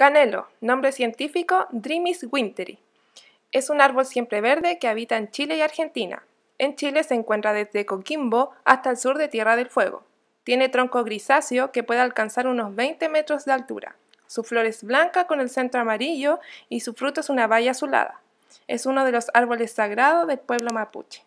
Canelo, nombre científico Dreamis winteri. Es un árbol siempre verde que habita en Chile y Argentina. En Chile se encuentra desde Coquimbo hasta el sur de Tierra del Fuego. Tiene tronco grisáceo que puede alcanzar unos 20 metros de altura. Su flor es blanca con el centro amarillo y su fruto es una baya azulada. Es uno de los árboles sagrados del pueblo mapuche.